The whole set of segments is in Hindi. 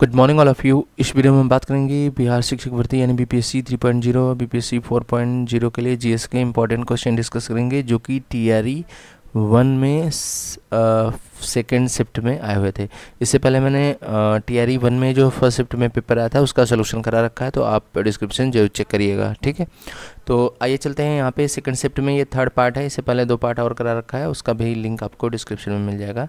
good morning all of you इस वीडियो में हम बात करेंगे बिहार शिक्षक भर्ती यानी बीपीएससी 3.0 बीपीएससी 4.0 के लिए जीएस के इंपॉर्टेंट क्वेश्चन डिस्कस करेंगे जो कि टीआरई वन e में सेकेंड शिफ्ट में आए हुए थे इससे पहले मैंने टीआरई वन e में जो फर्स्ट शिफ्ट में पेपर आया था उसका सोल्यूशन करा रखा है तो आप डिस्क्रिप्शन जरूर चेक करिएगा ठीक है तो आइए चलते हैं यहाँ पे सेकेंड शिफ्ट में ये थर्ड पार्ट है इससे पहले दो पार्ट और करा रखा है उसका भी लिंक आपको डिस्क्रिप्शन में मिल जाएगा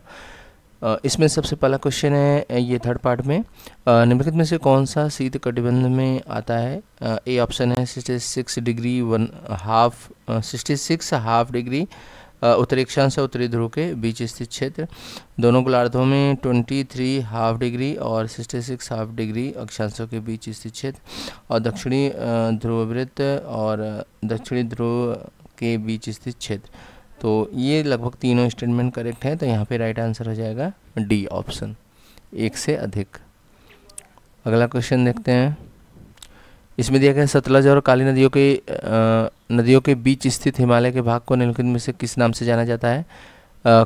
इसमें सबसे पहला क्वेश्चन है ये थर्ड पार्ट में निम्नलिखित में से कौन सा शीत कटिबंध में आता है ए ऑप्शन है sixty six degree one half sixty six half degree उत्तरी उत्तरी ध्रुव के बीच स्थित क्षेत्र दोनों गोलार्धों में ट्वेंटी थ्री हाफ डिग्री और सिक्सटी सिक्स हाफ डिग्री अक्षांशों के बीच स्थित क्षेत्र और दक्षिणी ध्रुववृत्त और दक्षिणी ध्रुव के बीच स्थित क्षेत्र तो ये लगभग तीनों स्टेटमेंट करेक्ट है तो यहाँ पे राइट आंसर हो जाएगा डी ऑप्शन एक से अधिक अगला क्वेश्चन देखते हैं इसमें दिया गया सतलज और काली नदियों के नदियों के बीच स्थित हिमालय के भाग को निम्नलिखित में से किस नाम से जाना जाता है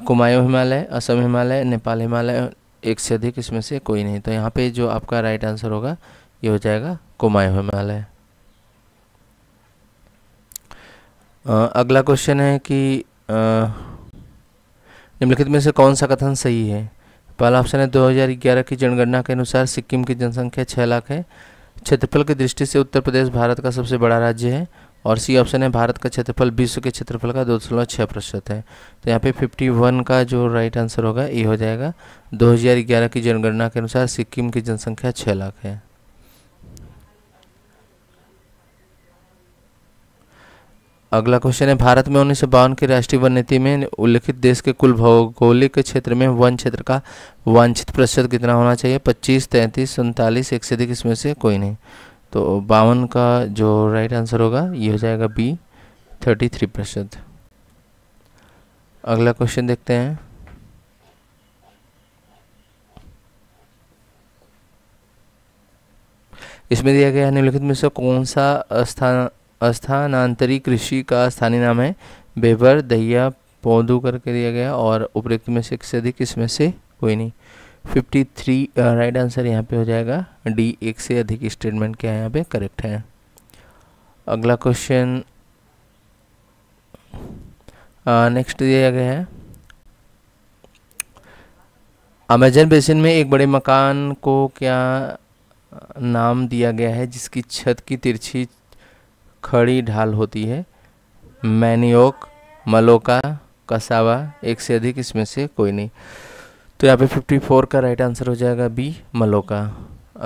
कुमायूं हिमालय असम हिमालय नेपाल हिमालय एक से अधिक इसमें से कोई नहीं तो यहाँ पे जो आपका राइट आंसर होगा ये हो जाएगा कुमायूं हिमालय अगला क्वेश्चन है कि निम्नलिखित में से कौन सा कथन सही है पहला ऑप्शन है 2011 की जनगणना के अनुसार सिक्किम की जनसंख्या छः लाख है क्षेत्रफल की दृष्टि से उत्तर प्रदेश भारत का सबसे बड़ा राज्य है और सी ऑप्शन है भारत का क्षेत्रफल विश्व के क्षेत्रफल का दो दशमलव छः प्रतिशत है तो यहाँ पे 51 का जो राइट आंसर होगा ये हो जाएगा 2011 की जनगणना के अनुसार सिक्किम की जनसंख्या छः लाख है अगला क्वेश्चन है भारत में उन्नीस की राष्ट्रीय वन नीति में उल्लिखित देश के कुल भौगोलिक क्षेत्र में वन क्षेत्र का वांछित प्रतिशत कितना होना चाहिए पच्चीस तैंतीस उनतालीस एक से अधिक इसमें से कोई नहीं तो बावन का जो राइट आंसर होगा ये हो जाएगा बी थर्टी थ्री प्रतिशत अगला क्वेश्चन देखते हैं इसमें दिया गया निम्नलिखित में से कौन सा स्थान स्थानांतरी कृषि का स्थानीय नाम है बेबर दहिया पौधू करके दिया गया और उपरोक्त में से से अधिक इसमें से कोई नहीं 53 थ्री राइट आंसर यहाँ पे हो जाएगा डी एक से अधिक स्टेटमेंट क्या है यहाँ पे करेक्ट है अगला क्वेश्चन नेक्स्ट दिया गया है अमेजन बेसिन में एक बड़े मकान को क्या नाम दिया गया है जिसकी छत की तिरछी खड़ी ढाल होती है मैनियोक मलोका कसावा एक से अधिक इसमें से कोई नहीं तो यहाँ पे 54 का राइट आंसर हो जाएगा बी मलोका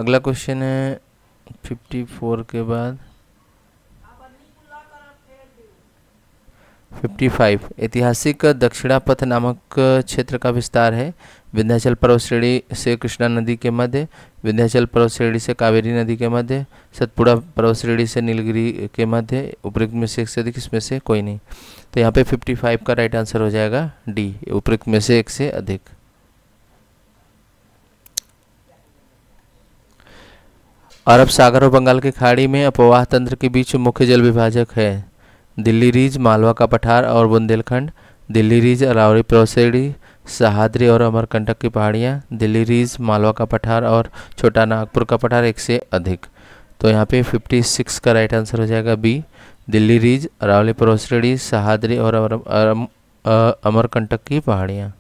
अगला क्वेश्चन है 54 के बाद 55 ऐतिहासिक दक्षिणापथ नामक क्षेत्र का विस्तार है विंध्याचल पर्वत श्रेणी से कृष्णा नदी के मध्य विंध्याचल पर्वत श्रेणी से कावेरी नदी के मध्य सतपुड़ा पर्वत श्रेणी से नीलगिरी के मध्य उपरुक्त में से एक से अधिक इसमें से कोई नहीं तो यहाँ पे 55 का राइट आंसर हो जाएगा डी उपरुक्त में से एक से अधिक अरब सागर और बंगाल की खाड़ी में अपवाह तंत्र के बीच मुख्य जल विभाजक है दिल्ली रिज मालवा का पठार और बुंदेलखंड दिल्ली रिज अरावरी प्रोसेडी सहाद्री और अमरकंटक की पहाड़ियाँ दिल्ली रिज मालवा का पठार और छोटा नागपुर का पठार एक से अधिक तो यहाँ पे 56 का राइट आंसर हो जाएगा बी दिल्ली रिज अरावली प्रोसेडी सहाद्री और अमरकंटक की पहाड़ियाँ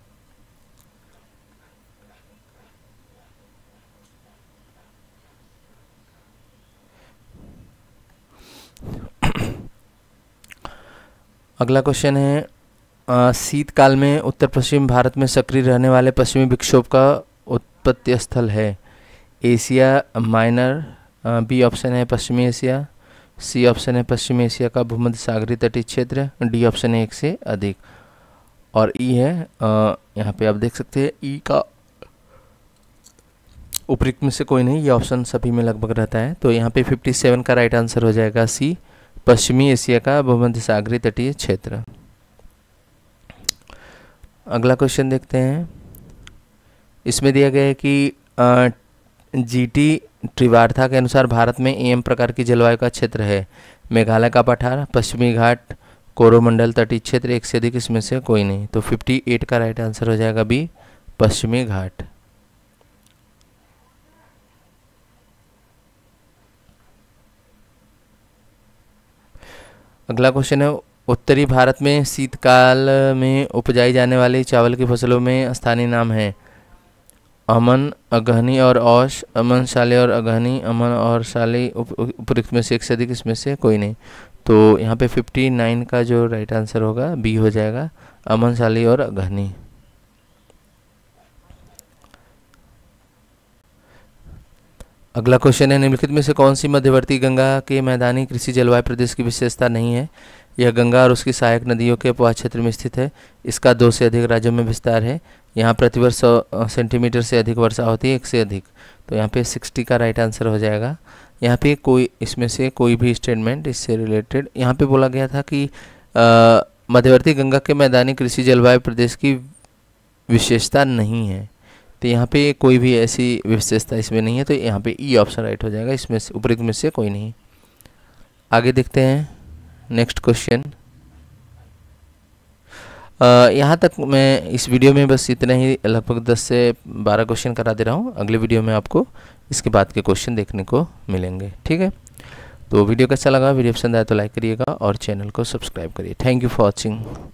अगला क्वेश्चन है शीतकाल में उत्तर पश्चिम भारत में सक्रिय रहने वाले पश्चिमी विक्षोभ का उत्पत्ति स्थल है एशिया माइनर बी ऑप्शन है पश्चिमी एशिया सी ऑप्शन है पश्चिम एशिया का भूमध्य सागरी तटीय क्षेत्र डी ऑप्शन है एक से अधिक और ई e है यहाँ पे आप देख सकते हैं ई e का उपरिक्त में से कोई नहीं ये ऑप्शन सभी में लगभग रहता है तो यहाँ पे 57 का राइट आंसर हो जाएगा सी पश्चिमी एशिया का भूमध्य सागरी तटीय क्षेत्र अगला क्वेश्चन देखते हैं इसमें दिया गया है कि जीटी त्रिवार्था के अनुसार भारत में एम प्रकार की जलवायु का क्षेत्र है मेघालय का पठार पश्चिमी घाट कोरोमंडल तटीय क्षेत्र एक से अधिक इसमें से कोई नहीं तो 58 का राइट आंसर हो जाएगा बी पश्चिमी घाट अगला क्वेश्चन है उत्तरी भारत में शीतकाल में उपजाई जाने वाली चावल की फसलों में स्थानीय नाम है अमन अगहनी और औश अमन शाली और अगहनी अमन और शाली उपरुक्त में से एक से अधिक इसमें से कोई नहीं तो यहाँ पे 59 का जो राइट आंसर होगा बी हो जाएगा अमन शाली और अगहनी अगला क्वेश्चन है निम्नलिखित में से कौन सी मध्यवर्ती गंगा के मैदानी कृषि जलवायु प्रदेश की विशेषता नहीं है यह गंगा और उसकी सहायक नदियों के अपवाह क्षेत्र में स्थित है इसका दो से अधिक राज्यों में विस्तार है यहाँ प्रतिवर्ष सौ सेंटीमीटर से अधिक वर्षा होती है एक से अधिक तो यहाँ पे सिक्सटी का राइट आंसर हो जाएगा यहाँ पे कोई इसमें से कोई भी स्टेटमेंट इससे रिलेटेड यहाँ पे बोला गया था कि मध्यवर्ती गंगा के मैदानी कृषि जलवायु प्रदेश की विशेषता नहीं है तो यहाँ पे कोई भी ऐसी विशेषता इसमें नहीं है तो यहाँ पे ई ऑप्शन राइट हो जाएगा इसमें से ऊपरी में से कोई नहीं आगे देखते हैं नेक्स्ट क्वेश्चन यहाँ तक मैं इस वीडियो में बस इतना ही लगभग 10 से 12 क्वेश्चन करा दे रहा हूँ अगले वीडियो में आपको इसके बाद के क्वेश्चन देखने को मिलेंगे ठीक है तो वीडियो कैसा लगा वीडियो पसंद आया तो लाइक करिएगा और चैनल को सब्सक्राइब करिए थैंक यू फॉर वॉचिंग